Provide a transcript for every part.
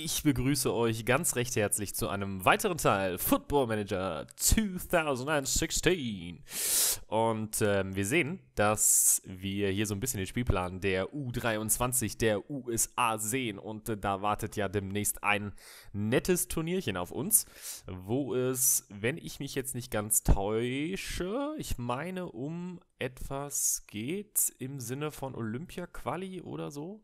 Ich begrüße euch ganz recht herzlich zu einem weiteren Teil Football. Football Manager 2016. Und ähm, wir sehen, dass wir hier so ein bisschen den Spielplan der U23 der USA sehen. Und äh, da wartet ja demnächst ein nettes Turnierchen auf uns, wo es, wenn ich mich jetzt nicht ganz täusche, ich meine um etwas geht im Sinne von Olympia-Quali oder so.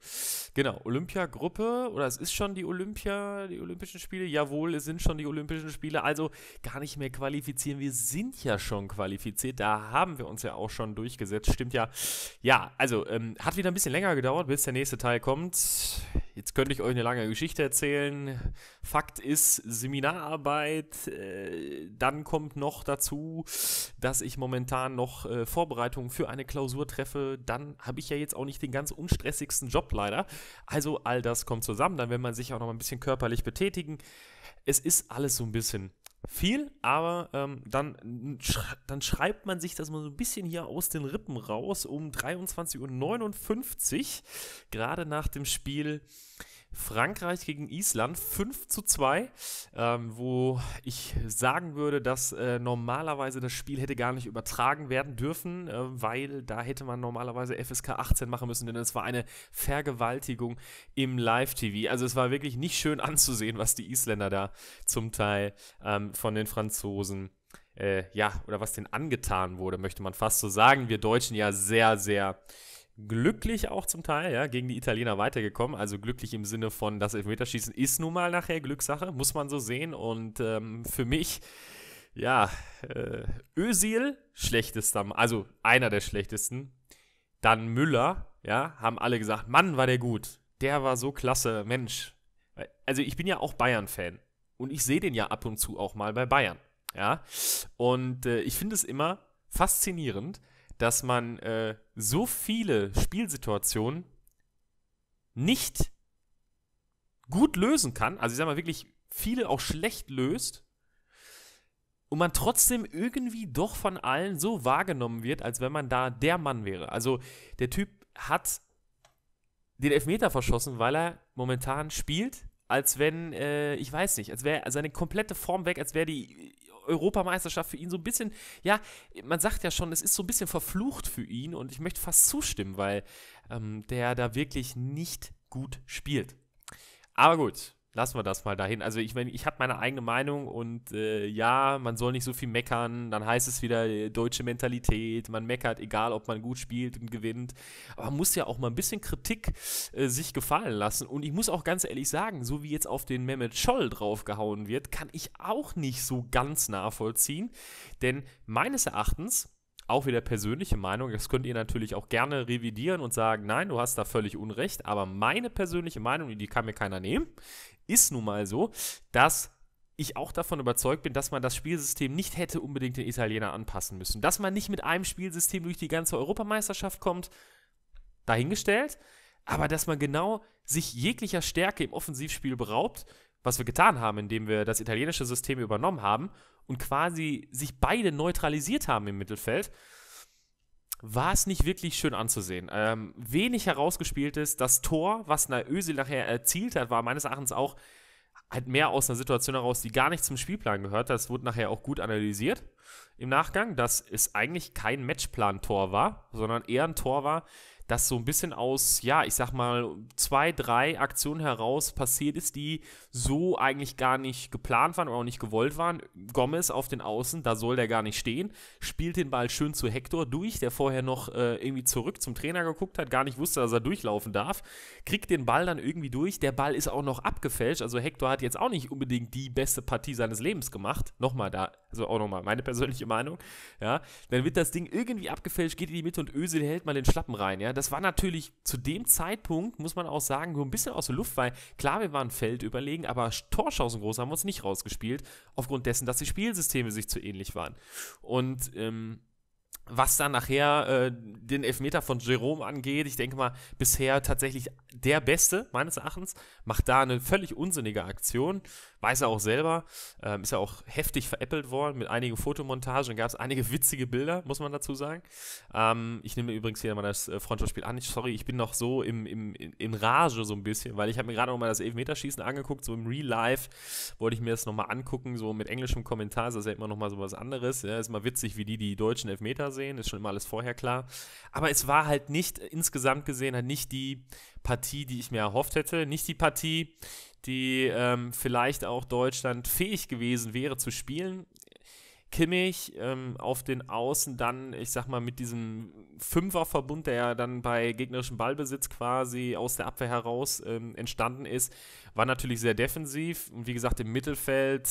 Genau, Olympia-Gruppe oder es ist schon die Olympia, die Olympischen Spiele. Jawohl, es sind schon die Olympischen Spiele. Also gar nicht mehr qualifizieren. Wir sind ja schon qualifiziert. Da haben wir uns ja auch schon durchgesetzt. Stimmt ja. Ja, also ähm, hat wieder ein bisschen länger gedauert, bis der nächste Teil kommt. Jetzt könnte ich euch eine lange Geschichte erzählen. Fakt ist, Seminararbeit. Äh, dann kommt noch dazu, dass ich momentan noch äh, Vorbereitungen für eine Klausur treffe. Dann habe ich ja jetzt auch nicht den ganz unstressigsten Job leider. Also all das kommt zusammen. Dann will man sich auch noch mal ein bisschen körperlich betätigen. Es ist alles so ein bisschen viel, aber ähm, dann, dann schreibt man sich das mal so ein bisschen hier aus den Rippen raus um 23.59 Uhr, gerade nach dem Spiel Frankreich gegen Island 5 zu 2, ähm, wo ich sagen würde, dass äh, normalerweise das Spiel hätte gar nicht übertragen werden dürfen, äh, weil da hätte man normalerweise FSK 18 machen müssen, denn es war eine Vergewaltigung im Live-TV. Also es war wirklich nicht schön anzusehen, was die Isländer da zum Teil ähm, von den Franzosen äh, ja, oder was denen angetan wurde, möchte man fast so sagen. Wir Deutschen ja sehr, sehr glücklich auch zum Teil, ja, gegen die Italiener weitergekommen. Also glücklich im Sinne von, das Elfmeterschießen ist nun mal nachher Glückssache, muss man so sehen. Und ähm, für mich, ja, äh, Özil, schlechtester, also einer der schlechtesten. Dann Müller, ja, haben alle gesagt, Mann, war der gut. Der war so klasse, Mensch. Also ich bin ja auch Bayern-Fan und ich sehe den ja ab und zu auch mal bei Bayern, ja. Und äh, ich finde es immer faszinierend, dass man äh, so viele Spielsituationen nicht gut lösen kann, also ich sag mal wirklich viele auch schlecht löst und man trotzdem irgendwie doch von allen so wahrgenommen wird, als wenn man da der Mann wäre. Also der Typ hat den Elfmeter verschossen, weil er momentan spielt, als wenn, äh, ich weiß nicht, als wäre seine komplette Form weg, als wäre die Europameisterschaft für ihn so ein bisschen, ja, man sagt ja schon, es ist so ein bisschen verflucht für ihn und ich möchte fast zustimmen, weil ähm, der da wirklich nicht gut spielt. Aber gut, lassen wir das mal dahin. Also ich meine, ich habe meine eigene Meinung und äh, ja, man soll nicht so viel meckern. Dann heißt es wieder äh, deutsche Mentalität. Man meckert, egal ob man gut spielt und gewinnt. Aber man muss ja auch mal ein bisschen Kritik äh, sich gefallen lassen. Und ich muss auch ganz ehrlich sagen, so wie jetzt auf den Mehmet Scholl draufgehauen wird, kann ich auch nicht so ganz nachvollziehen. Denn meines Erachtens auch wieder persönliche Meinung. Das könnt ihr natürlich auch gerne revidieren und sagen, nein, du hast da völlig Unrecht. Aber meine persönliche Meinung, die kann mir keiner nehmen, ist nun mal so, dass ich auch davon überzeugt bin, dass man das Spielsystem nicht hätte unbedingt den Italiener anpassen müssen. Dass man nicht mit einem Spielsystem durch die ganze Europameisterschaft kommt, dahingestellt. Aber dass man genau sich jeglicher Stärke im Offensivspiel beraubt, was wir getan haben, indem wir das italienische System übernommen haben und quasi sich beide neutralisiert haben im Mittelfeld, war es nicht wirklich schön anzusehen. Ähm, wenig herausgespielt ist. Das Tor, was Na nachher erzielt hat, war meines Erachtens auch halt mehr aus einer Situation heraus, die gar nicht zum Spielplan gehört. Das wurde nachher auch gut analysiert im Nachgang, dass es eigentlich kein Matchplan-Tor war, sondern eher ein Tor war, dass so ein bisschen aus, ja, ich sag mal, zwei, drei Aktionen heraus passiert ist, die so eigentlich gar nicht geplant waren oder auch nicht gewollt waren. Gomez auf den Außen, da soll der gar nicht stehen, spielt den Ball schön zu Hector durch, der vorher noch äh, irgendwie zurück zum Trainer geguckt hat, gar nicht wusste, dass er durchlaufen darf, kriegt den Ball dann irgendwie durch, der Ball ist auch noch abgefälscht, also Hector hat jetzt auch nicht unbedingt die beste Partie seines Lebens gemacht, nochmal da, also auch nochmal meine persönliche Meinung, ja, dann wird das Ding irgendwie abgefälscht, geht in die Mitte und Ösel hält mal den Schlappen rein, ja, das war natürlich zu dem Zeitpunkt, muss man auch sagen, so ein bisschen aus der Luft, weil klar, wir waren Feld überlegen, aber Torchancen groß haben wir uns nicht rausgespielt, aufgrund dessen, dass die Spielsysteme sich zu ähnlich waren. Und ähm, was dann nachher äh, den Elfmeter von Jerome angeht, ich denke mal, bisher tatsächlich der Beste, meines Erachtens, macht da eine völlig unsinnige Aktion. Weiß er auch selber, ähm, ist ja auch heftig veräppelt worden mit einigen Fotomontagen, gab es einige witzige Bilder, muss man dazu sagen. Ähm, ich nehme übrigens hier mal das äh, Freundschaftsspiel an. Ich, sorry, ich bin noch so im, im, in Rage so ein bisschen, weil ich habe mir gerade nochmal das Elfmeterschießen angeguckt, so im Real Life wollte ich mir das nochmal angucken, so mit englischem Kommentar, das ist ja immer nochmal so was anderes. Ja, ist mal witzig, wie die die deutschen Elfmeter sehen, ist schon immer alles vorher klar. Aber es war halt nicht, insgesamt gesehen, halt nicht die Partie, die ich mir erhofft hätte, nicht die Partie, die ähm, vielleicht auch Deutschland fähig gewesen wäre zu spielen. Kimmich ähm, auf den Außen dann, ich sag mal, mit diesem Fünferverbund, der ja dann bei gegnerischem Ballbesitz quasi aus der Abwehr heraus ähm, entstanden ist, war natürlich sehr defensiv. Und wie gesagt, im Mittelfeld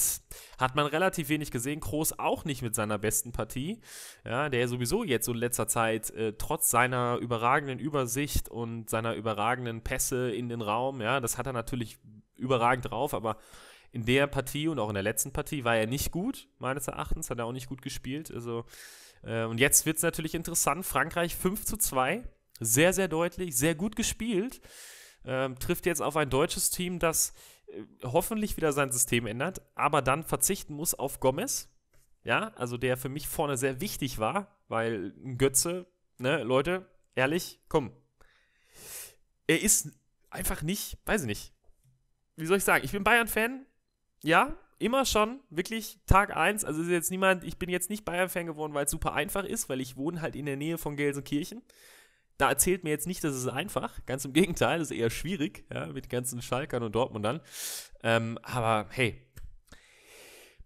hat man relativ wenig gesehen. Groß auch nicht mit seiner besten Partie, ja, der sowieso jetzt so in letzter Zeit äh, trotz seiner überragenden Übersicht und seiner überragenden Pässe in den Raum, ja, das hat er natürlich überragend drauf, aber in der Partie und auch in der letzten Partie war er nicht gut, meines Erachtens, hat er auch nicht gut gespielt. Also, äh, und jetzt wird es natürlich interessant. Frankreich 5 zu 2, sehr, sehr deutlich, sehr gut gespielt. Ähm, trifft jetzt auf ein deutsches Team, das äh, hoffentlich wieder sein System ändert, aber dann verzichten muss auf Gomez. Ja, also der für mich vorne sehr wichtig war, weil Götze, ne, Leute, ehrlich, komm. Er ist einfach nicht, weiß ich nicht. Wie soll ich sagen? Ich bin Bayern-Fan, ja, immer schon, wirklich Tag 1. Also ist jetzt niemand, ich bin jetzt nicht Bayern-Fan geworden, weil es super einfach ist, weil ich wohne halt in der Nähe von Gelsenkirchen. Da erzählt mir jetzt nicht, dass es einfach. Ganz im Gegenteil, es ist eher schwierig, ja, mit ganzen Schalkern und Dortmundern. Ähm, aber hey,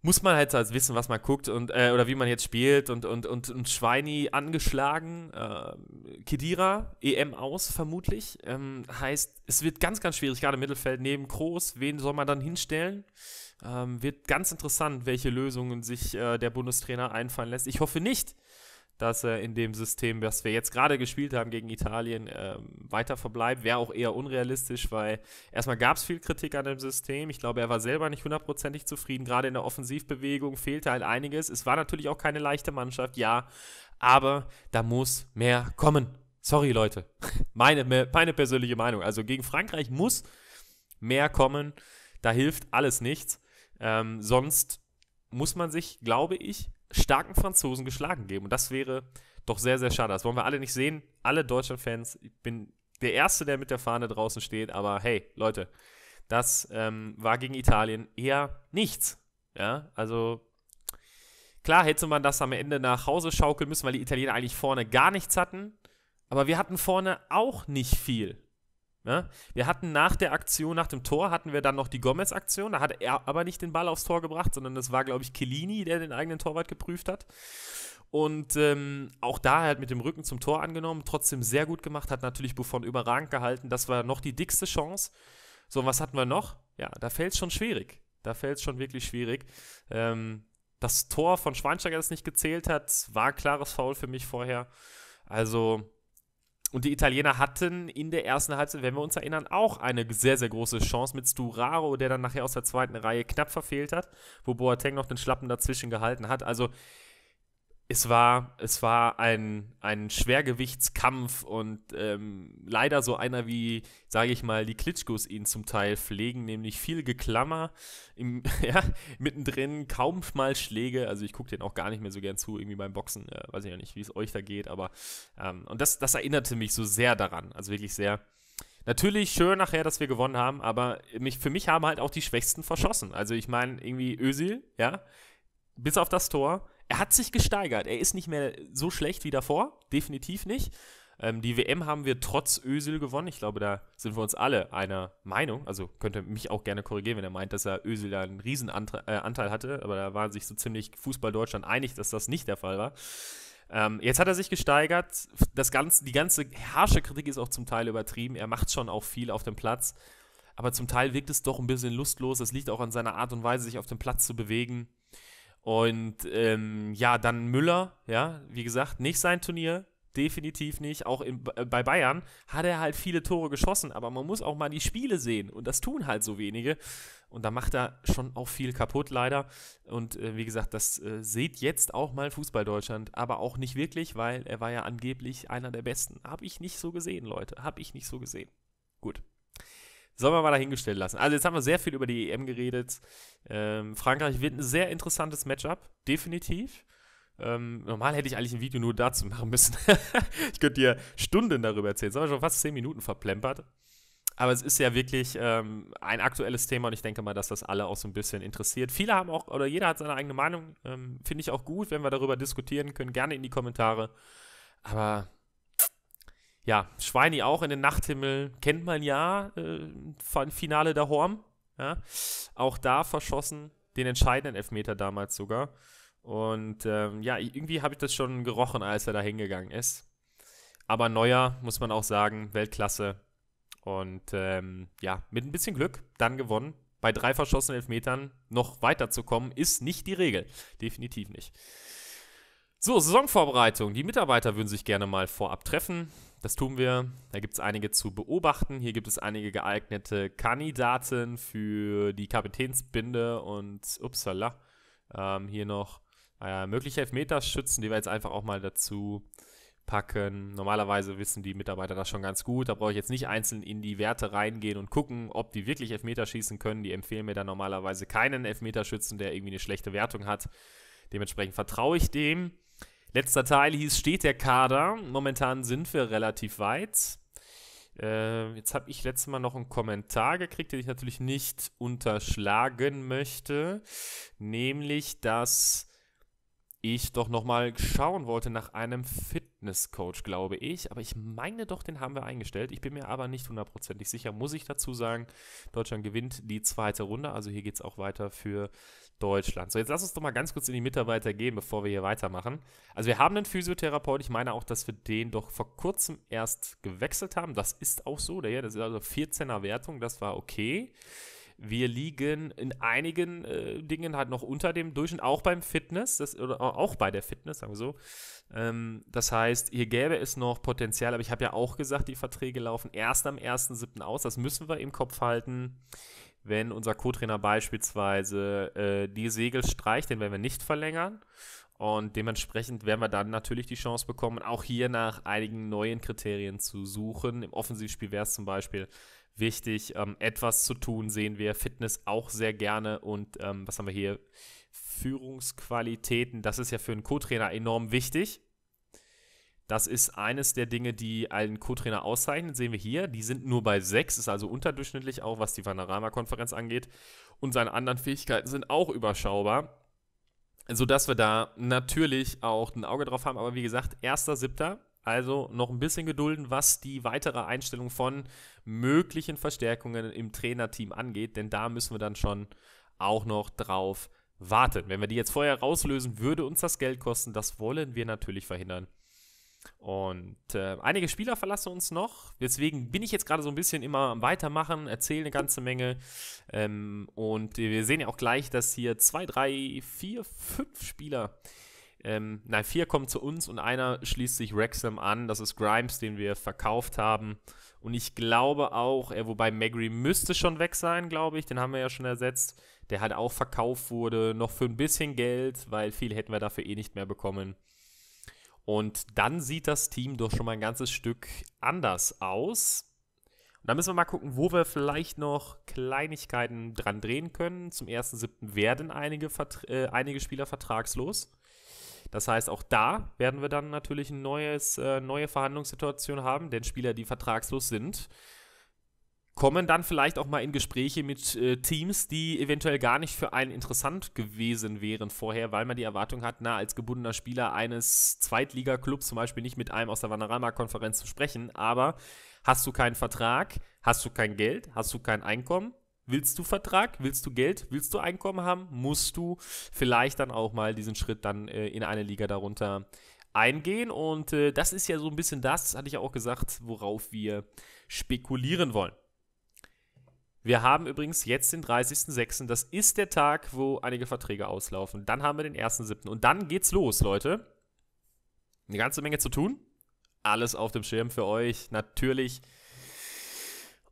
muss man halt als wissen, was man guckt und äh, oder wie man jetzt spielt und und und, und Schweini angeschlagen, äh, Kedira EM aus vermutlich, ähm, heißt es wird ganz ganz schwierig gerade im Mittelfeld neben Kroos, wen soll man dann hinstellen? Ähm, wird ganz interessant, welche Lösungen sich äh, der Bundestrainer einfallen lässt. Ich hoffe nicht, dass er in dem System, das wir jetzt gerade gespielt haben gegen Italien, ähm, weiter verbleibt. Wäre auch eher unrealistisch, weil erstmal gab es viel Kritik an dem System. Ich glaube, er war selber nicht hundertprozentig zufrieden. Gerade in der Offensivbewegung fehlte halt einiges. Es war natürlich auch keine leichte Mannschaft, ja, aber da muss mehr kommen. Sorry, Leute. Meine, meine persönliche Meinung. Also gegen Frankreich muss mehr kommen. Da hilft alles nichts. Ähm, sonst muss man sich, glaube ich, starken Franzosen geschlagen geben. Und das wäre doch sehr, sehr schade. Das wollen wir alle nicht sehen. Alle Deutschland-Fans. Ich bin der Erste, der mit der Fahne draußen steht. Aber hey, Leute, das ähm, war gegen Italien eher nichts. Ja, also klar hätte man das am Ende nach Hause schaukeln müssen, weil die Italiener eigentlich vorne gar nichts hatten. Aber wir hatten vorne auch nicht viel. Ja? Wir hatten nach der Aktion, nach dem Tor, hatten wir dann noch die Gomez-Aktion. Da hat er aber nicht den Ball aufs Tor gebracht, sondern das war, glaube ich, Kellini, der den eigenen Torwart geprüft hat. Und ähm, auch da halt mit dem Rücken zum Tor angenommen, trotzdem sehr gut gemacht, hat natürlich Buffon überragend gehalten. Das war noch die dickste Chance. So, was hatten wir noch? Ja, da fällt es schon schwierig. Da fällt es schon wirklich schwierig. Ähm, das Tor von Schweinsteiger, das nicht gezählt hat, war ein klares Foul für mich vorher. Also, und die Italiener hatten in der ersten Halbzeit, wenn wir uns erinnern, auch eine sehr, sehr große Chance mit Sturaro, der dann nachher aus der zweiten Reihe knapp verfehlt hat, wo Boateng noch den Schlappen dazwischen gehalten hat. Also es war, es war ein, ein Schwergewichtskampf und ähm, leider so einer wie, sage ich mal, die Klitschkos ihn zum Teil pflegen, nämlich viel Geklammer, im, ja, mittendrin kaum mal Schläge. Also ich gucke den auch gar nicht mehr so gern zu, irgendwie beim Boxen. Äh, weiß ich ja nicht, wie es euch da geht, aber ähm, und das, das erinnerte mich so sehr daran, also wirklich sehr. Natürlich schön nachher, dass wir gewonnen haben, aber mich, für mich haben halt auch die Schwächsten verschossen. Also ich meine, irgendwie Ösil, ja, bis auf das Tor er hat sich gesteigert. Er ist nicht mehr so schlecht wie davor, definitiv nicht. Ähm, die WM haben wir trotz Ösel gewonnen. Ich glaube, da sind wir uns alle einer Meinung. Also könnte mich auch gerne korrigieren, wenn er meint, dass er Ösel da einen Riesenanteil äh, hatte. Aber da waren sich so ziemlich Fußball Deutschland einig, dass das nicht der Fall war. Ähm, jetzt hat er sich gesteigert. Das ganze, die ganze harsche Kritik ist auch zum Teil übertrieben. Er macht schon auch viel auf dem Platz. Aber zum Teil wirkt es doch ein bisschen lustlos. Es liegt auch an seiner Art und Weise, sich auf dem Platz zu bewegen. Und ähm, ja, dann Müller, ja, wie gesagt, nicht sein Turnier, definitiv nicht. Auch in, äh, bei Bayern hat er halt viele Tore geschossen, aber man muss auch mal die Spiele sehen und das tun halt so wenige. Und da macht er schon auch viel kaputt, leider. Und äh, wie gesagt, das äh, seht jetzt auch mal Fußball Deutschland, aber auch nicht wirklich, weil er war ja angeblich einer der Besten. Habe ich nicht so gesehen, Leute. Habe ich nicht so gesehen. Gut. Sollen wir mal dahingestellt lassen. Also jetzt haben wir sehr viel über die EM geredet. Ähm, Frankreich wird ein sehr interessantes Matchup, definitiv. Ähm, normal hätte ich eigentlich ein Video nur dazu machen müssen. ich könnte dir Stunden darüber erzählen. Jetzt haben wir schon fast zehn Minuten verplempert. Aber es ist ja wirklich ähm, ein aktuelles Thema und ich denke mal, dass das alle auch so ein bisschen interessiert. Viele haben auch, oder jeder hat seine eigene Meinung. Ähm, Finde ich auch gut, wenn wir darüber diskutieren können. Gerne in die Kommentare. Aber ja, Schweini auch in den Nachthimmel, kennt man ja, äh, Finale der Horm. Ja? Auch da verschossen, den entscheidenden Elfmeter damals sogar. Und ähm, ja, irgendwie habe ich das schon gerochen, als er da hingegangen ist. Aber Neuer, muss man auch sagen, Weltklasse. Und ähm, ja, mit ein bisschen Glück dann gewonnen. Bei drei verschossenen Elfmetern noch weiterzukommen, ist nicht die Regel. Definitiv nicht. So, Saisonvorbereitung. Die Mitarbeiter würden sich gerne mal vorab treffen. Das tun wir. Da gibt es einige zu beobachten. Hier gibt es einige geeignete Kandidaten für die Kapitänsbinde und upsala. Ähm, hier noch äh, mögliche Elfmeterschützen, die wir jetzt einfach auch mal dazu packen. Normalerweise wissen die Mitarbeiter das schon ganz gut. Da brauche ich jetzt nicht einzeln in die Werte reingehen und gucken, ob die wirklich Elfmeter schießen können. Die empfehlen mir dann normalerweise keinen Elfmeterschützen, der irgendwie eine schlechte Wertung hat. Dementsprechend vertraue ich dem. Letzter Teil hieß, steht der Kader. Momentan sind wir relativ weit. Äh, jetzt habe ich letztes Mal noch einen Kommentar gekriegt, den ich natürlich nicht unterschlagen möchte. Nämlich, dass ich doch nochmal schauen wollte nach einem Film. Fitness-Coach, glaube ich. Aber ich meine doch, den haben wir eingestellt. Ich bin mir aber nicht hundertprozentig sicher, muss ich dazu sagen. Deutschland gewinnt die zweite Runde. Also hier geht es auch weiter für Deutschland. So, jetzt lass uns doch mal ganz kurz in die Mitarbeiter gehen, bevor wir hier weitermachen. Also wir haben einen Physiotherapeut. Ich meine auch, dass wir den doch vor kurzem erst gewechselt haben. Das ist auch so. Der, das ist also 14er Wertung. Das war okay. Wir liegen in einigen äh, Dingen halt noch unter dem Durchschnitt, auch beim Fitness, das, oder auch bei der Fitness, sagen wir so. Ähm, das heißt, hier gäbe es noch Potenzial, aber ich habe ja auch gesagt, die Verträge laufen erst am 1.7. aus. Das müssen wir im Kopf halten. Wenn unser Co-Trainer beispielsweise äh, die Segel streicht, den werden wir nicht verlängern. Und dementsprechend werden wir dann natürlich die Chance bekommen, auch hier nach einigen neuen Kriterien zu suchen. Im Offensivspiel wäre es zum Beispiel wichtig, ähm, etwas zu tun, sehen wir. Fitness auch sehr gerne. Und ähm, was haben wir hier? Führungsqualitäten. Das ist ja für einen Co-Trainer enorm wichtig. Das ist eines der Dinge, die einen Co-Trainer auszeichnen. sehen wir hier. Die sind nur bei sechs, ist also unterdurchschnittlich auch, was die Vanarama-Konferenz angeht. Und seine anderen Fähigkeiten sind auch überschaubar sodass wir da natürlich auch ein Auge drauf haben. Aber wie gesagt, 1.7. Also noch ein bisschen gedulden, was die weitere Einstellung von möglichen Verstärkungen im Trainerteam angeht, denn da müssen wir dann schon auch noch drauf warten. Wenn wir die jetzt vorher rauslösen, würde uns das Geld kosten. Das wollen wir natürlich verhindern. Und äh, einige Spieler verlassen uns noch. Deswegen bin ich jetzt gerade so ein bisschen immer am Weitermachen, erzähle eine ganze Menge. Ähm, und wir sehen ja auch gleich, dass hier zwei, drei, vier, fünf Spieler. Ähm, nein, vier kommen zu uns und einer schließt sich Wrexham an. Das ist Grimes, den wir verkauft haben. Und ich glaube auch, äh, wobei Magri müsste schon weg sein, glaube ich. Den haben wir ja schon ersetzt. Der halt auch verkauft wurde, noch für ein bisschen Geld, weil viel hätten wir dafür eh nicht mehr bekommen. Und dann sieht das Team doch schon mal ein ganzes Stück anders aus. Und dann müssen wir mal gucken, wo wir vielleicht noch Kleinigkeiten dran drehen können. Zum 1.7. werden einige, äh, einige Spieler vertragslos. Das heißt, auch da werden wir dann natürlich eine äh, neue Verhandlungssituation haben, denn Spieler, die vertragslos sind, kommen dann vielleicht auch mal in Gespräche mit äh, Teams, die eventuell gar nicht für einen interessant gewesen wären vorher, weil man die Erwartung hat, na, als gebundener Spieler eines Zweitliga-Clubs zum Beispiel nicht mit einem aus der Vanarama-Konferenz zu sprechen, aber hast du keinen Vertrag, hast du kein Geld, hast du kein Einkommen, Willst du Vertrag? Willst du Geld? Willst du Einkommen haben? Musst du vielleicht dann auch mal diesen Schritt dann äh, in eine Liga darunter eingehen? Und äh, das ist ja so ein bisschen das, hatte ich auch gesagt, worauf wir spekulieren wollen. Wir haben übrigens jetzt den 30.06. Das ist der Tag, wo einige Verträge auslaufen. Dann haben wir den 1.07. Und dann geht's los, Leute. Eine ganze Menge zu tun. Alles auf dem Schirm für euch. Natürlich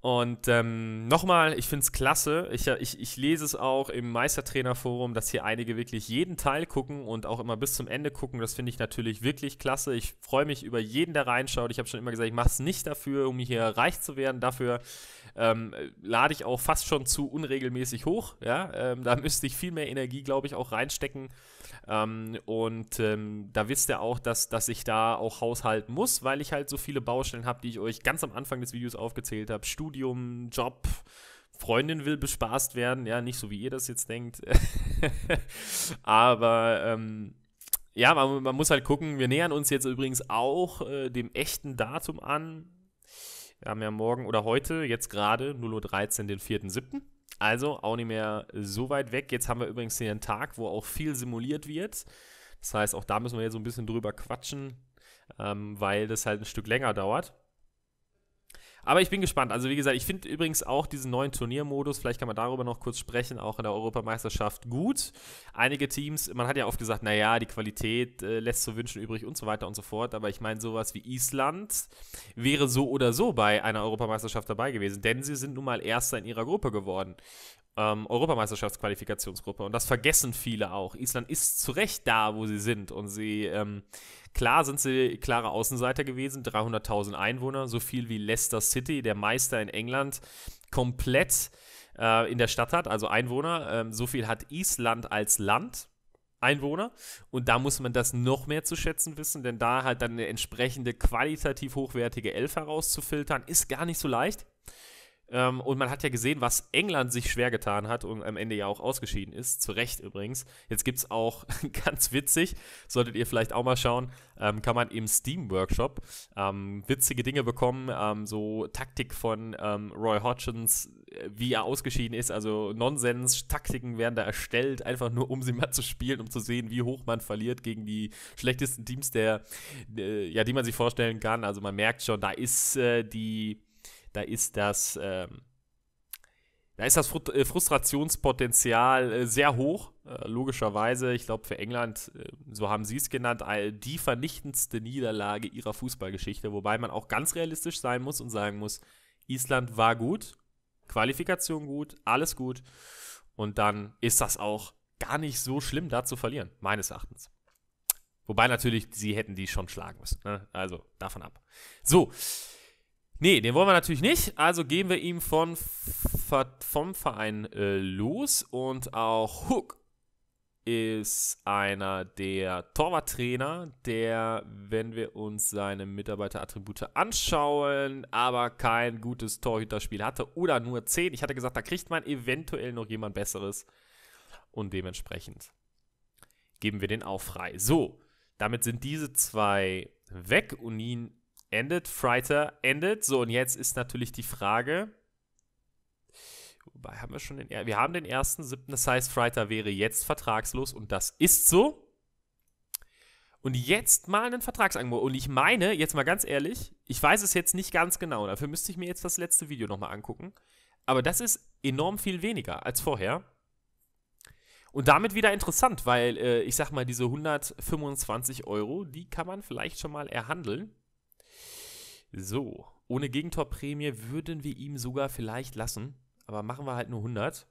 und ähm, nochmal, ich finde es klasse. Ich, äh, ich, ich lese es auch im Meistertrainerforum, dass hier einige wirklich jeden Teil gucken und auch immer bis zum Ende gucken. Das finde ich natürlich wirklich klasse. Ich freue mich über jeden, der reinschaut. Ich habe schon immer gesagt, ich mache es nicht dafür, um hier reich zu werden. Dafür ähm, lade ich auch fast schon zu unregelmäßig hoch. Ja? Ähm, da müsste ich viel mehr Energie, glaube ich, auch reinstecken. Ähm, und ähm, da wisst ihr auch, dass, dass ich da auch haushalten muss, weil ich halt so viele Baustellen habe, die ich euch ganz am Anfang des Videos aufgezählt habe. Studium, Job, Freundin will bespaßt werden, ja, nicht so wie ihr das jetzt denkt. Aber ähm, ja, man, man, muss halt gucken, wir nähern uns jetzt übrigens auch äh, dem echten Datum an. Wir haben ja morgen oder heute, jetzt gerade 0.13 Uhr, den 4.7. Also auch nicht mehr so weit weg. Jetzt haben wir übrigens hier einen Tag, wo auch viel simuliert wird. Das heißt, auch da müssen wir jetzt so ein bisschen drüber quatschen, ähm, weil das halt ein Stück länger dauert. Aber ich bin gespannt. Also, wie gesagt, ich finde übrigens auch diesen neuen Turniermodus, vielleicht kann man darüber noch kurz sprechen, auch in der Europameisterschaft gut. Einige Teams, man hat ja oft gesagt, naja, die Qualität äh, lässt zu wünschen übrig und so weiter und so fort. Aber ich meine, sowas wie Island wäre so oder so bei einer Europameisterschaft dabei gewesen, denn sie sind nun mal Erster in ihrer Gruppe geworden. Ähm, Europameisterschaftsqualifikationsgruppe. Und das vergessen viele auch. Island ist zu Recht da, wo sie sind. Und sie ähm, Klar sind sie klare Außenseiter gewesen, 300.000 Einwohner, so viel wie Leicester City, der Meister in England, komplett äh, in der Stadt hat, also Einwohner. Ähm, so viel hat Island als Land. Einwohner und da muss man das noch mehr zu schätzen wissen, denn da halt dann eine entsprechende qualitativ hochwertige Elf herauszufiltern, ist gar nicht so leicht. Ähm, und man hat ja gesehen, was England sich schwer getan hat und am Ende ja auch ausgeschieden ist. Zu Recht übrigens. Jetzt gibt es auch, ganz witzig, solltet ihr vielleicht auch mal schauen, ähm, kann man im Steam-Workshop ähm, witzige Dinge bekommen, ähm, so Taktik von ähm, Roy Hodgins, äh, wie er ausgeschieden ist. Also Nonsens, Taktiken werden da erstellt, einfach nur um sie mal zu spielen, um zu sehen, wie hoch man verliert gegen die schlechtesten Teams, der, äh, ja, die man sich vorstellen kann. Also man merkt schon, da ist äh, die da ist das, ähm, da ist das äh, Frustrationspotenzial äh, sehr hoch, äh, logischerweise. Ich glaube, für England, äh, so haben sie es genannt, die vernichtendste Niederlage ihrer Fußballgeschichte. Wobei man auch ganz realistisch sein muss und sagen muss, Island war gut, Qualifikation gut, alles gut. Und dann ist das auch gar nicht so schlimm, da zu verlieren, meines Erachtens. Wobei natürlich, sie hätten die schon schlagen müssen. Ne? Also davon ab. So, Nee, den wollen wir natürlich nicht. Also geben wir ihm von, vom Verein äh, los. Und auch Hook ist einer der Torwarttrainer, der, wenn wir uns seine Mitarbeiterattribute anschauen, aber kein gutes Torhüterspiel hatte oder nur 10. Ich hatte gesagt, da kriegt man eventuell noch jemand Besseres. Und dementsprechend geben wir den auch frei. So, damit sind diese zwei weg. Und ihn endet, Freiter endet. So, und jetzt ist natürlich die Frage, wobei haben wir schon den, wir haben den 1.7., das heißt, Freiter wäre jetzt vertragslos und das ist so. Und jetzt mal einen Vertragsangebot. Und ich meine, jetzt mal ganz ehrlich, ich weiß es jetzt nicht ganz genau, dafür müsste ich mir jetzt das letzte Video nochmal angucken. Aber das ist enorm viel weniger als vorher. Und damit wieder interessant, weil äh, ich sag mal, diese 125 Euro, die kann man vielleicht schon mal erhandeln. So, ohne Gegentorprämie würden wir ihm sogar vielleicht lassen, aber machen wir halt nur 100.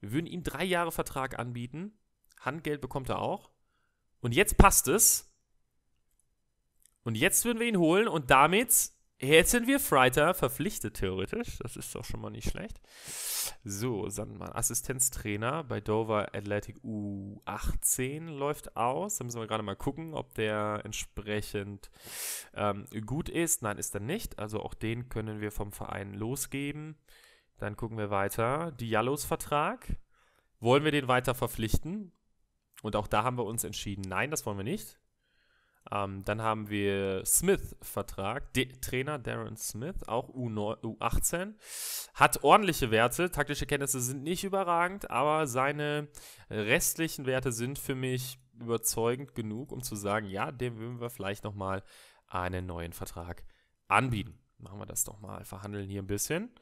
Wir würden ihm drei Jahre Vertrag anbieten. Handgeld bekommt er auch. Und jetzt passt es. Und jetzt würden wir ihn holen und damit Jetzt sind wir Freiter verpflichtet, theoretisch. Das ist doch schon mal nicht schlecht. So, Sandmann, Assistenztrainer bei Dover Athletic U18 läuft aus. Da müssen wir gerade mal gucken, ob der entsprechend ähm, gut ist. Nein, ist er nicht. Also auch den können wir vom Verein losgeben. Dann gucken wir weiter. Diallos Vertrag. Wollen wir den weiter verpflichten? Und auch da haben wir uns entschieden, nein, das wollen wir nicht. Ähm, dann haben wir Smith-Vertrag, Trainer Darren Smith, auch U 18 Hat ordentliche Werte, taktische Kenntnisse sind nicht überragend, aber seine restlichen Werte sind für mich überzeugend genug, um zu sagen, ja, dem würden wir vielleicht nochmal einen neuen Vertrag anbieten. Machen wir das doch mal, verhandeln hier ein bisschen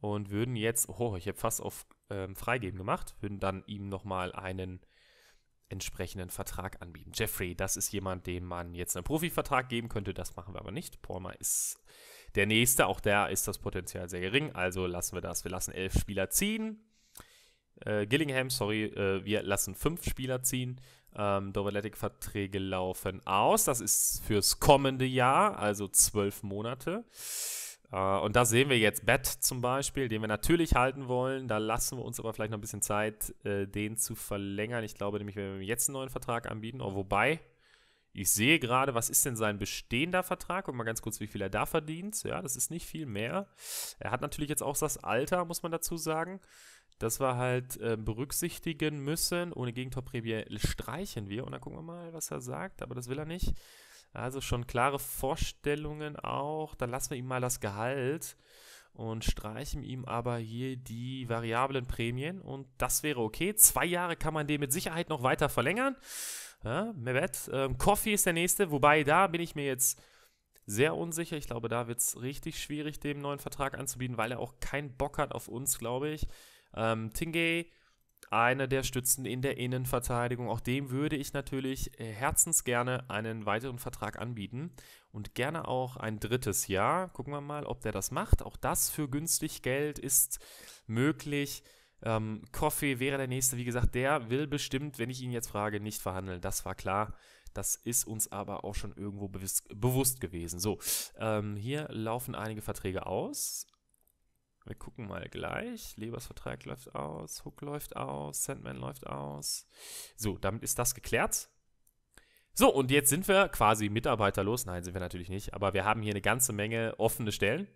und würden jetzt, oh, ich habe fast auf ähm, Freigeben gemacht, würden dann ihm nochmal einen entsprechenden Vertrag anbieten. Jeffrey, das ist jemand, dem man jetzt einen Profivertrag geben könnte, das machen wir aber nicht. Palmer ist der nächste, auch da ist das Potenzial sehr gering, also lassen wir das. Wir lassen elf Spieler ziehen. Äh, Gillingham, sorry, äh, wir lassen fünf Spieler ziehen. Ähm, Dovaletic-Verträge laufen aus. Das ist fürs kommende Jahr, also zwölf Monate. Äh, und da sehen wir jetzt Bett zum Beispiel, den wir natürlich halten wollen. Da lassen wir uns aber vielleicht noch ein bisschen Zeit, äh, den zu verlängern. Ich glaube nämlich, wenn wir jetzt einen neuen Vertrag anbieten, oh, wobei, ich sehe gerade, was ist denn sein bestehender Vertrag? Guck mal ganz kurz, wie viel er da verdient. Ja, das ist nicht viel mehr. Er hat natürlich jetzt auch das Alter, muss man dazu sagen. Das wir halt äh, berücksichtigen müssen. Ohne Gegentorprämie streichen wir. Und dann gucken wir mal, was er sagt. Aber das will er nicht. Also schon klare Vorstellungen auch. Dann lassen wir ihm mal das Gehalt und streichen ihm aber hier die variablen Prämien und das wäre okay. Zwei Jahre kann man den mit Sicherheit noch weiter verlängern. Ja, Mehmet, ähm, Coffee ist der nächste, wobei da bin ich mir jetzt sehr unsicher. Ich glaube, da wird es richtig schwierig, dem neuen Vertrag anzubieten, weil er auch keinen Bock hat auf uns, glaube ich. Ähm, Tingay einer der Stützen in der Innenverteidigung. Auch dem würde ich natürlich äh, herzensgerne einen weiteren Vertrag anbieten und gerne auch ein drittes Jahr. Gucken wir mal, ob der das macht. Auch das für günstig Geld ist möglich. Ähm, Coffee wäre der nächste. Wie gesagt, der will bestimmt, wenn ich ihn jetzt frage, nicht verhandeln. Das war klar. Das ist uns aber auch schon irgendwo bewusst gewesen. So, ähm, hier laufen einige Verträge aus. Wir gucken mal gleich. Lebers Vertrag läuft aus, Hook läuft aus, Sandman läuft aus. So, damit ist das geklärt. So, und jetzt sind wir quasi mitarbeiterlos. Nein, sind wir natürlich nicht, aber wir haben hier eine ganze Menge offene Stellen.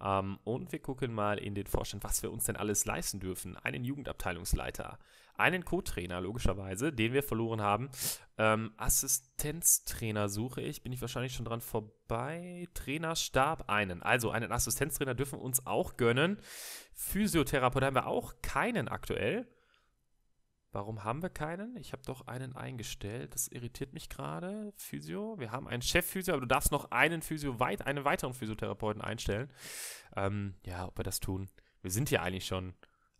Ähm, und wir gucken mal in den Vorstand, was wir uns denn alles leisten dürfen. Einen Jugendabteilungsleiter, einen Co-Trainer logischerweise, den wir verloren haben. Ähm, Assistenztrainer suche ich, bin ich wahrscheinlich schon dran vorbei. Trainerstab einen. Also einen Assistenztrainer dürfen wir uns auch gönnen. Physiotherapeut haben wir auch keinen aktuell. Warum haben wir keinen? Ich habe doch einen eingestellt. Das irritiert mich gerade. Physio. Wir haben einen Chefphysio, aber du darfst noch einen Physio weit, einen weiteren Physiotherapeuten einstellen. Ähm, ja, ob wir das tun. Wir sind hier eigentlich schon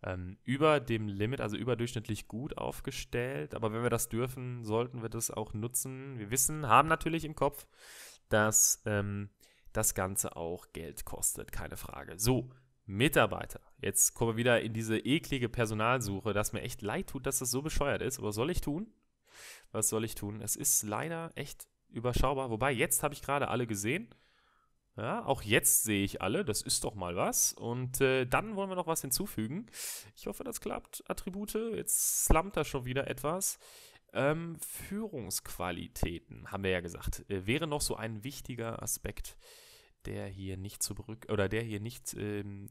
ähm, über dem Limit, also überdurchschnittlich gut aufgestellt. Aber wenn wir das dürfen, sollten wir das auch nutzen. Wir wissen, haben natürlich im Kopf, dass ähm, das Ganze auch Geld kostet. Keine Frage. So, Mitarbeiter. Jetzt kommen wir wieder in diese eklige Personalsuche, dass mir echt leid tut, dass das so bescheuert ist. Aber soll ich tun? Was soll ich tun? Es ist leider echt überschaubar. Wobei, jetzt habe ich gerade alle gesehen. Ja, auch jetzt sehe ich alle. Das ist doch mal was. Und äh, dann wollen wir noch was hinzufügen. Ich hoffe, das klappt. Attribute. Jetzt slammt da schon wieder etwas. Ähm, Führungsqualitäten, haben wir ja gesagt, äh, wäre noch so ein wichtiger Aspekt der hier nicht zu berück oder der hier nicht ähm,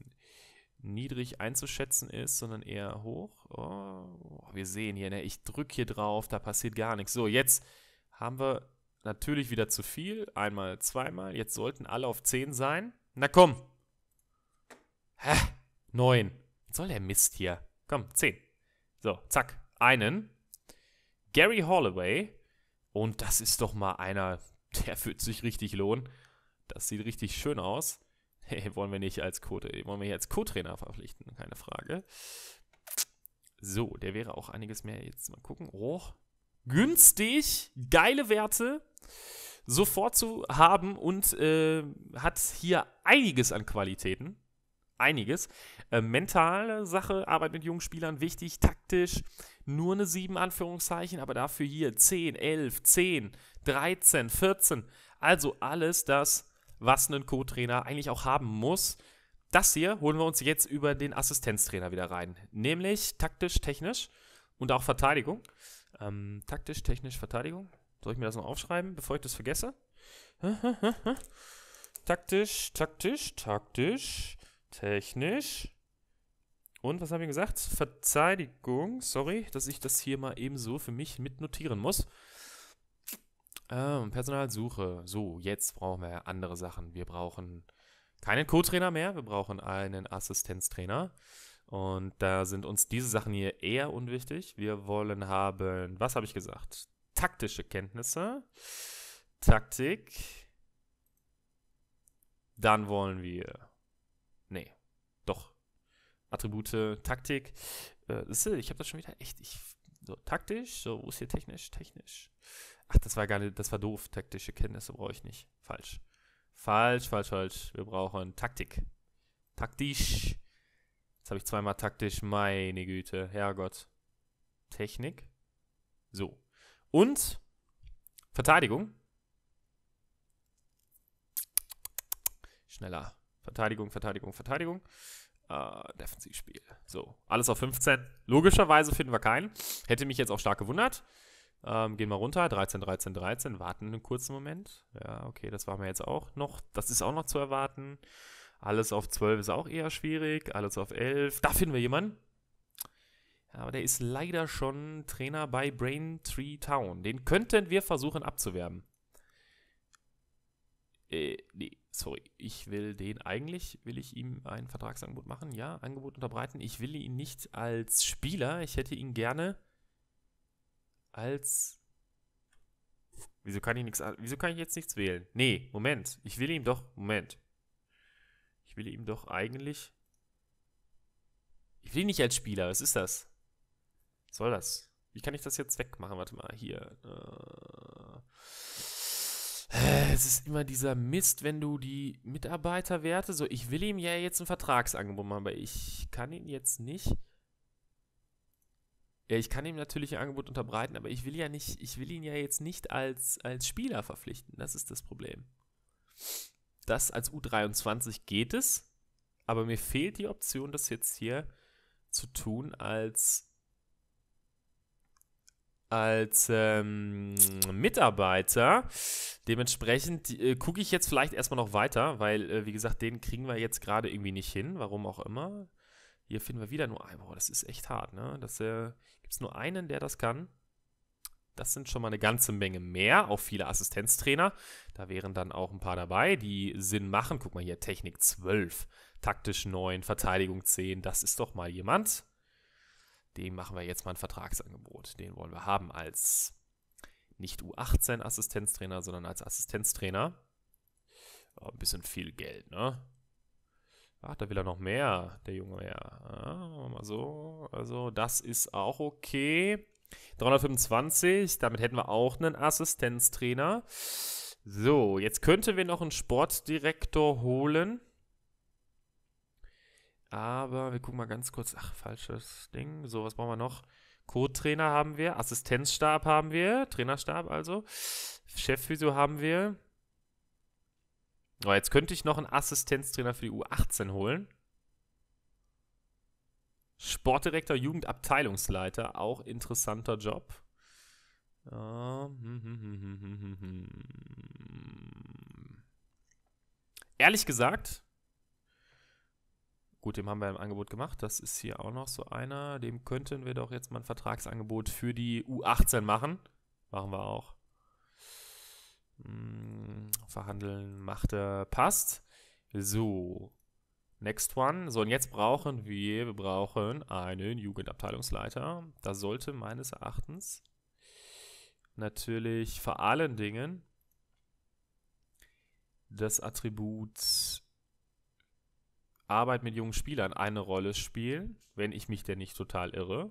niedrig einzuschätzen ist, sondern eher hoch. Oh, wir sehen hier, ne? ich drücke hier drauf, da passiert gar nichts. So, jetzt haben wir natürlich wieder zu viel. Einmal, zweimal. Jetzt sollten alle auf 10 sein. Na komm. Hä? 9. Was soll der Mist hier? Komm, 10. So, zack. Einen. Gary Holloway. Und das ist doch mal einer, der wird sich richtig lohnen das sieht richtig schön aus. Hey, wollen wir nicht als Co wollen wir hier als Co-Trainer verpflichten, keine Frage. So, der wäre auch einiges mehr. Jetzt mal gucken. Oh, günstig, geile Werte, sofort zu haben und äh, hat hier einiges an Qualitäten. Einiges. Äh, mentale Sache, Arbeit mit jungen Spielern wichtig, taktisch nur eine 7 Anführungszeichen, aber dafür hier 10, 11, 10, 13, 14. Also alles das, was ein Co-Trainer eigentlich auch haben muss. Das hier holen wir uns jetzt über den Assistenztrainer wieder rein, nämlich taktisch, technisch und auch Verteidigung. Ähm, taktisch, technisch, Verteidigung. Soll ich mir das noch aufschreiben, bevor ich das vergesse? taktisch, taktisch, taktisch, technisch. Und was haben wir gesagt? Verteidigung. Sorry, dass ich das hier mal eben so für mich mitnotieren muss. Ähm, Personalsuche. So, jetzt brauchen wir andere Sachen. Wir brauchen keinen Co-Trainer mehr, wir brauchen einen Assistenztrainer. Und da sind uns diese Sachen hier eher unwichtig. Wir wollen haben, was habe ich gesagt? Taktische Kenntnisse, Taktik. Dann wollen wir, nee, doch, Attribute, Taktik. Äh, ich habe das schon wieder echt, ich, so, taktisch, so, wo ist hier technisch, technisch. Ach, das war gar nicht, das war doof. Taktische Kenntnisse brauche ich nicht. Falsch. Falsch, falsch, falsch. Wir brauchen Taktik. Taktisch. Jetzt habe ich zweimal taktisch. Meine Güte. Herrgott. Technik. So. Und Verteidigung. Schneller. Verteidigung, Verteidigung, Verteidigung. Äh, Defensivspiel. So. Alles auf 15. Logischerweise finden wir keinen. Hätte mich jetzt auch stark gewundert. Ähm, gehen wir runter, 13, 13, 13, warten einen kurzen Moment. Ja, okay, das waren wir jetzt auch noch. Das ist auch noch zu erwarten. Alles auf 12 ist auch eher schwierig. Alles auf 11. Da finden wir jemanden. Aber der ist leider schon Trainer bei Braintree Town. Den könnten wir versuchen abzuwerben. Äh, nee, sorry. Ich will den eigentlich, will ich ihm ein Vertragsangebot machen? Ja, Angebot unterbreiten. Ich will ihn nicht als Spieler. Ich hätte ihn gerne als. Wieso kann ich nichts. Wieso kann ich jetzt nichts wählen? Nee, Moment. Ich will ihm doch. Moment. Ich will ihm doch eigentlich. Ich will ihn nicht als Spieler. Was ist das? Was soll das? Wie kann ich das jetzt wegmachen? Warte mal, hier. Äh, es ist immer dieser Mist, wenn du die Mitarbeiterwerte. So, ich will ihm ja jetzt ein Vertragsangebot machen, aber ich kann ihn jetzt nicht ich kann ihm natürlich ein Angebot unterbreiten, aber ich will ja nicht, ich will ihn ja jetzt nicht als, als Spieler verpflichten. Das ist das Problem. Das als U23 geht es, aber mir fehlt die Option, das jetzt hier zu tun als als ähm, Mitarbeiter. Dementsprechend äh, gucke ich jetzt vielleicht erstmal noch weiter, weil, äh, wie gesagt, den kriegen wir jetzt gerade irgendwie nicht hin, warum auch immer. Hier finden wir wieder nur einen. Boah, das ist echt hart, ne? äh, gibt es nur einen, der das kann. Das sind schon mal eine ganze Menge mehr, auch viele Assistenztrainer. Da wären dann auch ein paar dabei, die Sinn machen. Guck mal hier, Technik 12, taktisch 9, Verteidigung 10. Das ist doch mal jemand. Dem machen wir jetzt mal ein Vertragsangebot. Den wollen wir haben als nicht U18-Assistenztrainer, sondern als Assistenztrainer. Ein bisschen viel Geld, ne? Ach, da will er noch mehr, der Junge, ja. Ah, mal so. Also, das ist auch okay. 325, damit hätten wir auch einen Assistenztrainer. So, jetzt könnten wir noch einen Sportdirektor holen. Aber wir gucken mal ganz kurz. Ach, falsches Ding. So, was brauchen wir noch? Co-Trainer haben wir, Assistenzstab haben wir, Trainerstab also, Chefphysio haben wir. Oh, jetzt könnte ich noch einen Assistenztrainer für die U18 holen. Sportdirektor, Jugendabteilungsleiter, auch interessanter Job. Uh, Ehrlich gesagt, gut, dem haben wir im Angebot gemacht. Das ist hier auch noch so einer. Dem könnten wir doch jetzt mal ein Vertragsangebot für die U18 machen. Machen wir auch. Mm, verhandeln macht er, passt. So, next one. So, und jetzt brauchen wir, wir brauchen einen Jugendabteilungsleiter. Da sollte meines Erachtens natürlich vor allen Dingen das Attribut Arbeit mit jungen Spielern eine Rolle spielen, wenn ich mich denn nicht total irre.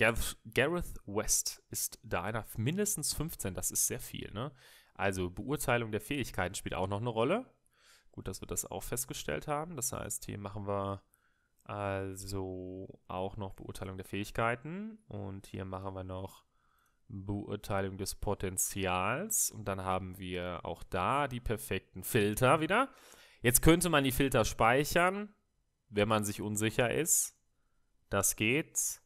Gareth, West ist da einer mindestens 15, das ist sehr viel. Ne? Also Beurteilung der Fähigkeiten spielt auch noch eine Rolle. Gut, dass wir das auch festgestellt haben. Das heißt, hier machen wir also auch noch Beurteilung der Fähigkeiten. Und hier machen wir noch Beurteilung des Potenzials. Und dann haben wir auch da die perfekten Filter wieder. Jetzt könnte man die Filter speichern, wenn man sich unsicher ist. Das geht.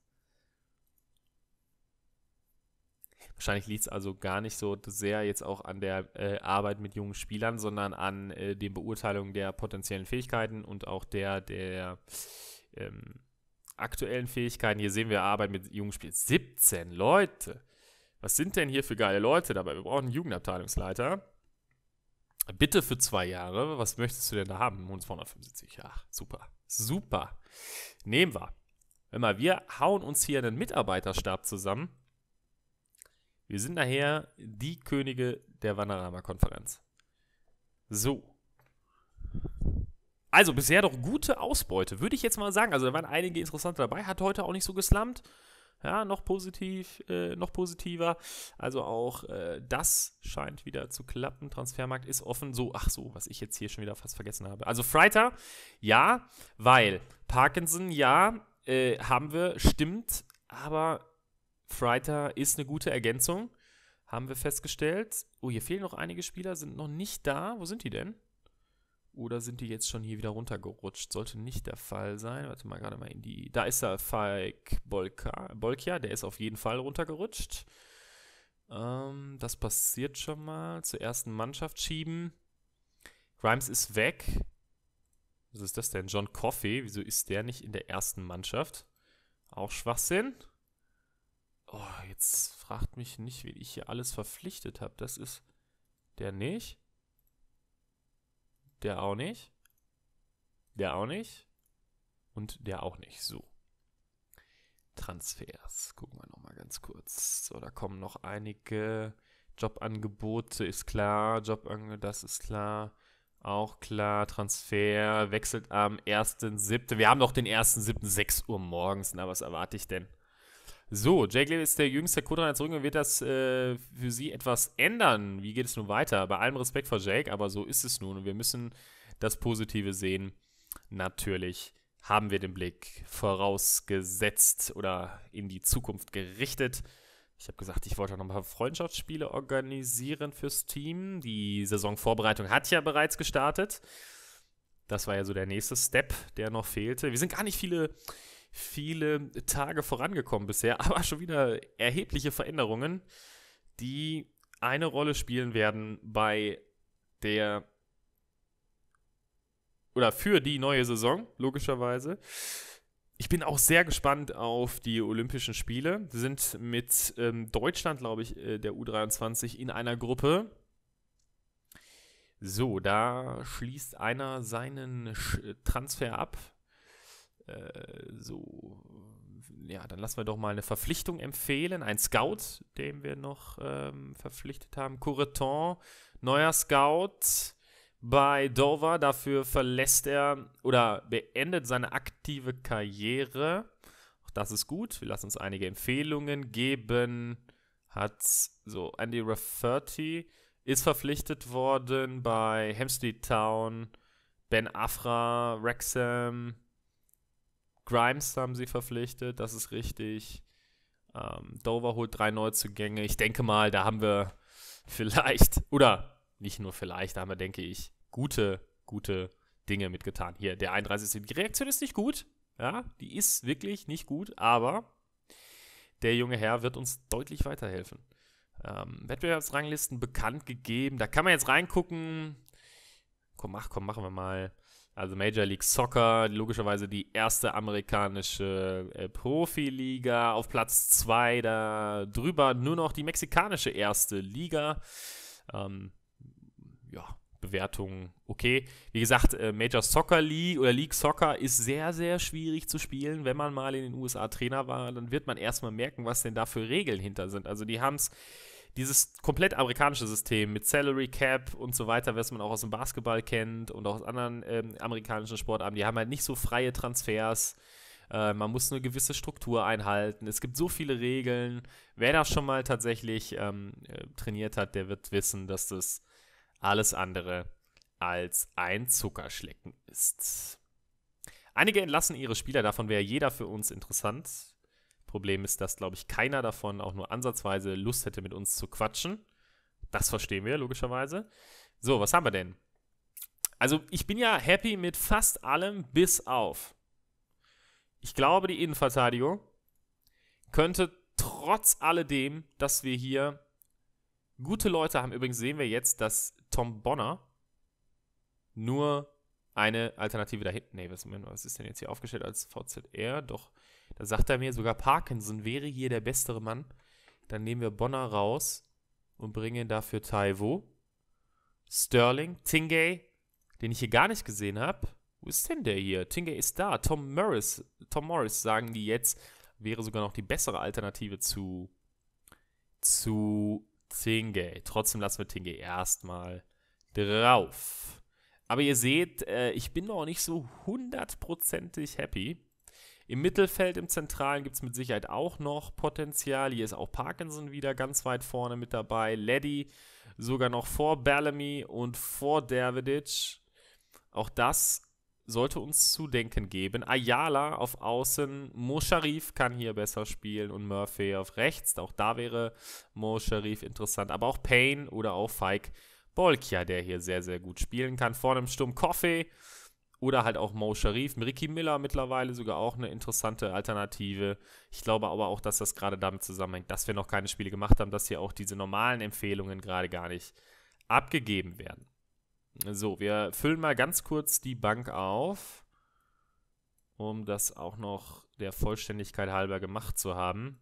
Wahrscheinlich liegt es also gar nicht so sehr jetzt auch an der äh, Arbeit mit jungen Spielern, sondern an äh, den Beurteilungen der potenziellen Fähigkeiten und auch der, der ähm, aktuellen Fähigkeiten. Hier sehen wir Arbeit mit jungen Spielern. 17 Leute! Was sind denn hier für geile Leute dabei? Wir brauchen einen Jugendabteilungsleiter. Bitte für zwei Jahre. Was möchtest du denn da haben? 275. Ach, super. Super. Nehmen wir. Immer, wir hauen uns hier einen Mitarbeiterstab zusammen wir sind nachher die Könige der Vanarama-Konferenz. So. Also bisher doch gute Ausbeute, würde ich jetzt mal sagen. Also da waren einige interessante dabei. Hat heute auch nicht so geslammt. Ja, noch positiv, äh, noch positiver. Also auch äh, das scheint wieder zu klappen. Transfermarkt ist offen. So, ach so, was ich jetzt hier schon wieder fast vergessen habe. Also Freiter, ja, weil Parkinson, ja, äh, haben wir, stimmt, aber Freiter ist eine gute Ergänzung, haben wir festgestellt. Oh, hier fehlen noch einige Spieler, sind noch nicht da. Wo sind die denn? Oder sind die jetzt schon hier wieder runtergerutscht? Sollte nicht der Fall sein. Warte mal gerade mal in die. Da ist er, Falk Bolkia, der ist auf jeden Fall runtergerutscht. Ähm, das passiert schon mal. Zur ersten Mannschaft schieben. Grimes ist weg. Was ist das denn? John Coffey. Wieso ist der nicht in der ersten Mannschaft? Auch Schwachsinn. Oh, jetzt fragt mich nicht, wen ich hier alles verpflichtet habe. Das ist der nicht. Der auch nicht. Der auch nicht. Und der auch nicht. So. Transfers. Gucken wir nochmal ganz kurz. So, da kommen noch einige Jobangebote, ist klar. Jobangebote, das ist klar. Auch klar, Transfer wechselt am 1.7. Wir haben noch den 1.7. 6 Uhr morgens. Na, was erwarte ich denn? So, Jake Lee ist der jüngste Co-Trainer zurück wird das äh, für sie etwas ändern. Wie geht es nun weiter? Bei allem Respekt vor Jake, aber so ist es nun. Und wir müssen das Positive sehen. Natürlich haben wir den Blick vorausgesetzt oder in die Zukunft gerichtet. Ich habe gesagt, ich wollte noch ein paar Freundschaftsspiele organisieren fürs Team. Die Saisonvorbereitung hat ja bereits gestartet. Das war ja so der nächste Step, der noch fehlte. Wir sind gar nicht viele viele Tage vorangekommen bisher, aber schon wieder erhebliche Veränderungen, die eine Rolle spielen werden bei der oder für die neue Saison, logischerweise. Ich bin auch sehr gespannt auf die Olympischen Spiele. Sie sind mit ähm, Deutschland, glaube ich, äh, der U23 in einer Gruppe. So, da schließt einer seinen Transfer ab. Äh, so, ja, dann lassen wir doch mal eine Verpflichtung empfehlen. Ein Scout, den wir noch ähm, verpflichtet haben. Coureton, neuer Scout bei Dover. Dafür verlässt er oder beendet seine aktive Karriere. Auch das ist gut. Wir lassen uns einige Empfehlungen geben. Hat so Andy Rafferty ist verpflichtet worden bei Hempstead Town, Ben Afra, Wrexham, Grimes haben sie verpflichtet, das ist richtig. Ähm, Dover holt drei Neuzugänge. Ich denke mal, da haben wir vielleicht, oder nicht nur vielleicht, da haben wir, denke ich, gute, gute Dinge mitgetan. Hier, der 31. Die Reaktion ist nicht gut. Ja, die ist wirklich nicht gut, aber der junge Herr wird uns deutlich weiterhelfen. Ähm, Wettbewerbsranglisten bekannt gegeben. Da kann man jetzt reingucken. Komm, mach, komm, machen wir mal. Also Major League Soccer, logischerweise die erste amerikanische äh, Profiliga. Auf Platz 2 da drüber nur noch die mexikanische erste Liga. Ähm, ja, Bewertung okay. Wie gesagt, äh, Major Soccer League oder League Soccer ist sehr, sehr schwierig zu spielen. Wenn man mal in den USA Trainer war, dann wird man erstmal merken, was denn da für Regeln hinter sind. Also die haben es dieses komplett amerikanische System mit Salary Cap und so weiter, was man auch aus dem Basketball kennt und auch aus anderen ähm, amerikanischen Sportarten, die haben halt nicht so freie Transfers. Äh, man muss eine gewisse Struktur einhalten. Es gibt so viele Regeln. Wer das schon mal tatsächlich ähm, äh, trainiert hat, der wird wissen, dass das alles andere als ein Zuckerschlecken ist. Einige entlassen ihre Spieler, davon wäre jeder für uns interessant. Problem ist, dass, glaube ich, keiner davon auch nur ansatzweise Lust hätte, mit uns zu quatschen. Das verstehen wir, logischerweise. So, was haben wir denn? Also, ich bin ja happy mit fast allem, bis auf. Ich glaube, die Innenverteidigung könnte trotz alledem, dass wir hier gute Leute haben. Übrigens sehen wir jetzt, dass Tom Bonner nur eine Alternative da hinten. Nee, was, was ist denn jetzt hier aufgestellt als VZR? Doch, da sagt er mir sogar, Parkinson wäre hier der bessere Mann. Dann nehmen wir Bonner raus und bringen dafür Taiwo, Sterling, Tingay, den ich hier gar nicht gesehen habe. Wo ist denn der hier? Tingay ist da. Tom Morris, Tom Morris sagen die jetzt, wäre sogar noch die bessere Alternative zu, zu Tingay. Trotzdem lassen wir Tingay erstmal drauf. Aber ihr seht, äh, ich bin noch nicht so hundertprozentig happy. Im Mittelfeld, im Zentralen gibt es mit Sicherheit auch noch Potenzial. Hier ist auch Parkinson wieder ganz weit vorne mit dabei. Leddy sogar noch vor Bellamy und vor Davidic. Auch das sollte uns Zudenken geben. Ayala auf Außen, Mo Sharif kann hier besser spielen und Murphy auf rechts. Auch da wäre Mo Sharif interessant. Aber auch Payne oder auch Fike Bolkia, der hier sehr, sehr gut spielen kann. Vorne im Sturm Coffee oder halt auch Mo Sharif, Ricky Miller mittlerweile sogar auch eine interessante Alternative. Ich glaube aber auch, dass das gerade damit zusammenhängt, dass wir noch keine Spiele gemacht haben, dass hier auch diese normalen Empfehlungen gerade gar nicht abgegeben werden. So, wir füllen mal ganz kurz die Bank auf, um das auch noch der Vollständigkeit halber gemacht zu haben.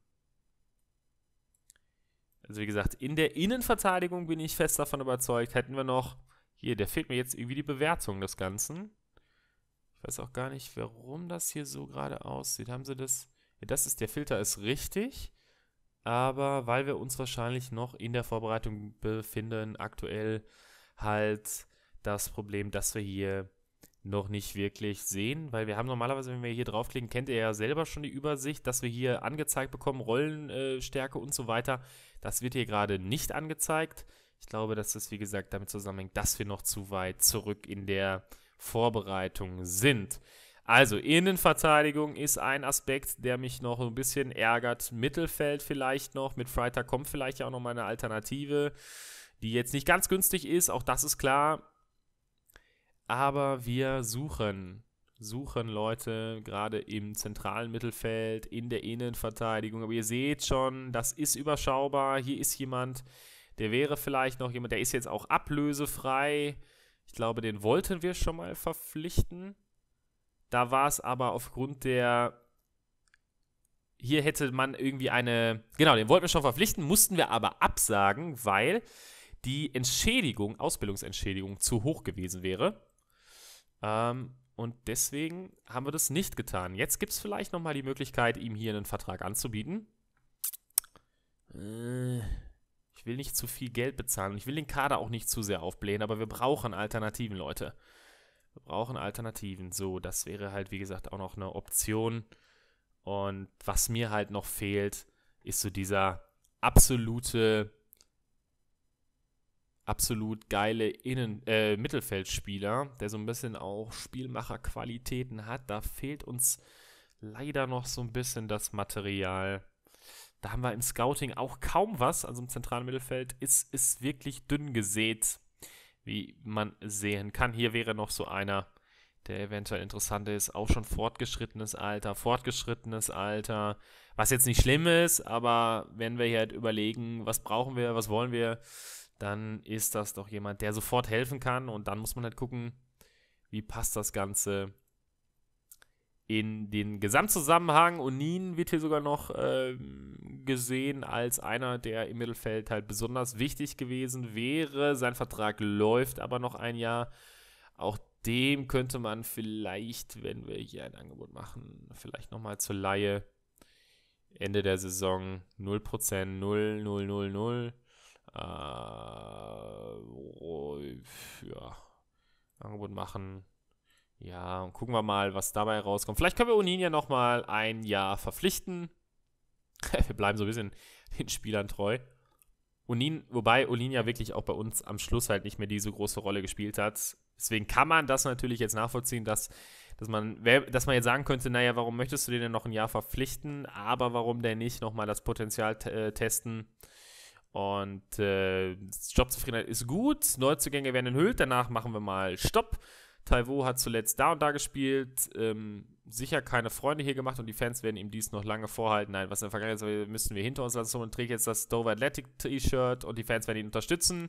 Also wie gesagt, in der Innenverteidigung bin ich fest davon überzeugt, hätten wir noch, hier, der fehlt mir jetzt irgendwie die Bewertung des Ganzen. Ich weiß auch gar nicht, warum das hier so gerade aussieht. Haben sie das? Ja, das ist, der Filter ist richtig, aber weil wir uns wahrscheinlich noch in der Vorbereitung befinden, aktuell halt das Problem, dass wir hier noch nicht wirklich sehen, weil wir haben normalerweise, wenn wir hier draufklicken, kennt ihr ja selber schon die Übersicht, dass wir hier angezeigt bekommen, Rollenstärke äh, und so weiter. Das wird hier gerade nicht angezeigt. Ich glaube, dass das, wie gesagt, damit zusammenhängt, dass wir noch zu weit zurück in der Vorbereitung sind. Also Innenverteidigung ist ein Aspekt, der mich noch ein bisschen ärgert. Mittelfeld vielleicht noch. Mit Freitag kommt vielleicht ja auch noch mal eine Alternative, die jetzt nicht ganz günstig ist. Auch das ist klar. Aber wir suchen, suchen Leute gerade im zentralen Mittelfeld, in der Innenverteidigung. Aber ihr seht schon, das ist überschaubar. Hier ist jemand, der wäre vielleicht noch jemand, der ist jetzt auch ablösefrei ich glaube, den wollten wir schon mal verpflichten. Da war es aber aufgrund der. Hier hätte man irgendwie eine. Genau, den wollten wir schon verpflichten, mussten wir aber absagen, weil die Entschädigung, Ausbildungsentschädigung, zu hoch gewesen wäre. Ähm, und deswegen haben wir das nicht getan. Jetzt gibt es vielleicht nochmal die Möglichkeit, ihm hier einen Vertrag anzubieten. Äh. Ich will nicht zu viel Geld bezahlen und ich will den Kader auch nicht zu sehr aufblähen, aber wir brauchen Alternativen, Leute. Wir brauchen Alternativen. So, das wäre halt, wie gesagt, auch noch eine Option. Und was mir halt noch fehlt, ist so dieser absolute, absolut geile Innen äh, Mittelfeldspieler, der so ein bisschen auch Spielmacherqualitäten hat. Da fehlt uns leider noch so ein bisschen das Material da haben wir im Scouting auch kaum was. Also im zentralen Mittelfeld ist, es wirklich dünn gesät, wie man sehen kann. Hier wäre noch so einer, der eventuell interessant ist. Auch schon fortgeschrittenes Alter, fortgeschrittenes Alter. Was jetzt nicht schlimm ist, aber wenn wir hier halt überlegen, was brauchen wir, was wollen wir, dann ist das doch jemand, der sofort helfen kann. Und dann muss man halt gucken, wie passt das Ganze in den Gesamtzusammenhang. Onin wird hier sogar noch äh, gesehen als einer, der im Mittelfeld halt besonders wichtig gewesen wäre. Sein Vertrag läuft aber noch ein Jahr. Auch dem könnte man vielleicht, wenn wir hier ein Angebot machen, vielleicht nochmal zur Laie. Ende der Saison 0%, 0, 0, 0, 0. Äh, oh, ja. Angebot machen. Ja, und gucken wir mal, was dabei rauskommt. Vielleicht können wir Unin ja nochmal ein Jahr verpflichten. wir bleiben so ein bisschen den Spielern treu. Unin, wobei Unin ja wirklich auch bei uns am Schluss halt nicht mehr diese große Rolle gespielt hat. Deswegen kann man das natürlich jetzt nachvollziehen, dass, dass, man, dass man jetzt sagen könnte, naja, warum möchtest du den denn noch ein Jahr verpflichten, aber warum denn nicht nochmal das Potenzial äh, testen? Und äh, Jobzufriedenheit ist gut, Neuzugänge werden enthüllt, danach machen wir mal Stopp. Taiwo hat zuletzt da und da gespielt, ähm, sicher keine Freunde hier gemacht und die Fans werden ihm dies noch lange vorhalten. Nein, was in der Vergangenheit ist, müssen wir hinter uns lassen und trägt jetzt das Dover Athletic T-Shirt und die Fans werden ihn unterstützen.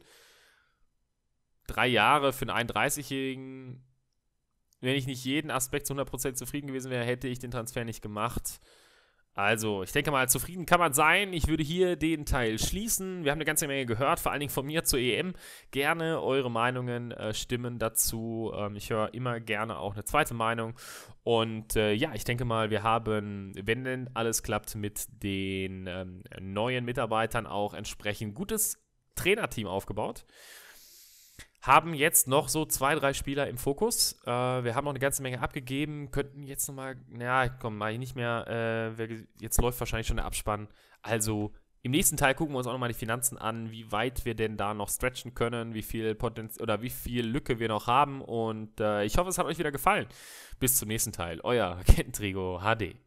Drei Jahre für einen 31-Jährigen. Wenn ich nicht jeden Aspekt zu 100% zufrieden gewesen wäre, hätte ich den Transfer nicht gemacht. Also, ich denke mal, zufrieden kann man sein. Ich würde hier den Teil schließen. Wir haben eine ganze Menge gehört, vor allen Dingen von mir zur EM. Gerne eure Meinungen, äh, Stimmen dazu. Ähm, ich höre immer gerne auch eine zweite Meinung. Und äh, ja, ich denke mal, wir haben, wenn denn alles klappt, mit den ähm, neuen Mitarbeitern auch entsprechend gutes Trainerteam aufgebaut haben jetzt noch so zwei, drei Spieler im Fokus. Äh, wir haben noch eine ganze Menge abgegeben, könnten jetzt nochmal, naja, komm, mal nicht mehr, äh, jetzt läuft wahrscheinlich schon der Abspann. Also im nächsten Teil gucken wir uns auch nochmal die Finanzen an, wie weit wir denn da noch stretchen können, wie viel Potenz oder wie viel Lücke wir noch haben. Und äh, ich hoffe, es hat euch wieder gefallen. Bis zum nächsten Teil. Euer Kentrigo HD.